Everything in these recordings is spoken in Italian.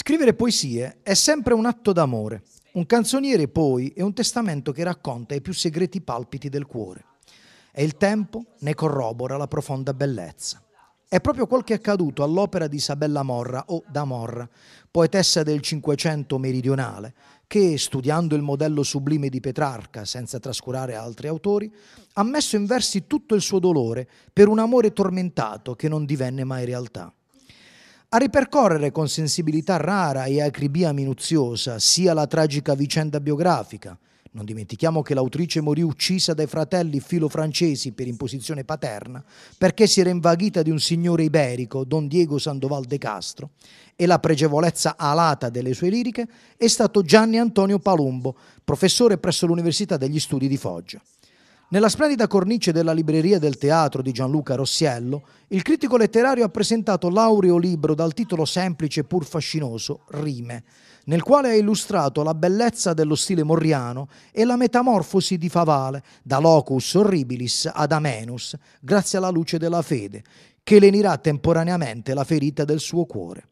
Scrivere poesie è sempre un atto d'amore. Un canzoniere poi è un testamento che racconta i più segreti palpiti del cuore. E il tempo ne corrobora la profonda bellezza. È proprio quel che è accaduto all'opera di Isabella Morra o da Morra, poetessa del Cinquecento meridionale, che, studiando il modello sublime di Petrarca, senza trascurare altri autori, ha messo in versi tutto il suo dolore per un amore tormentato che non divenne mai realtà a ripercorrere con sensibilità rara e acribia minuziosa sia la tragica vicenda biografica. Non dimentichiamo che l'autrice morì uccisa dai fratelli filofrancesi per imposizione paterna, perché si era invaghita di un signore iberico, don Diego Sandoval de Castro, e la pregevolezza alata delle sue liriche è stato Gianni Antonio Palumbo, professore presso l'Università degli Studi di Foggia. Nella splendida cornice della libreria del teatro di Gianluca Rossiello, il critico letterario ha presentato l'aureo libro dal titolo semplice pur fascinoso, Rime, nel quale ha illustrato la bellezza dello stile morriano e la metamorfosi di Favale, da locus horribilis ad amenus, grazie alla luce della fede, che lenirà temporaneamente la ferita del suo cuore.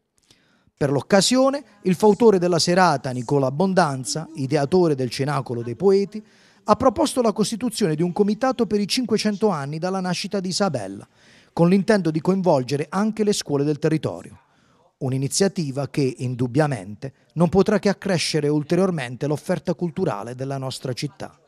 Per l'occasione, il fautore della serata, Nicola Abbondanza, ideatore del Cenacolo dei Poeti, ha proposto la costituzione di un comitato per i 500 anni dalla nascita di Isabella, con l'intento di coinvolgere anche le scuole del territorio. Un'iniziativa che, indubbiamente, non potrà che accrescere ulteriormente l'offerta culturale della nostra città.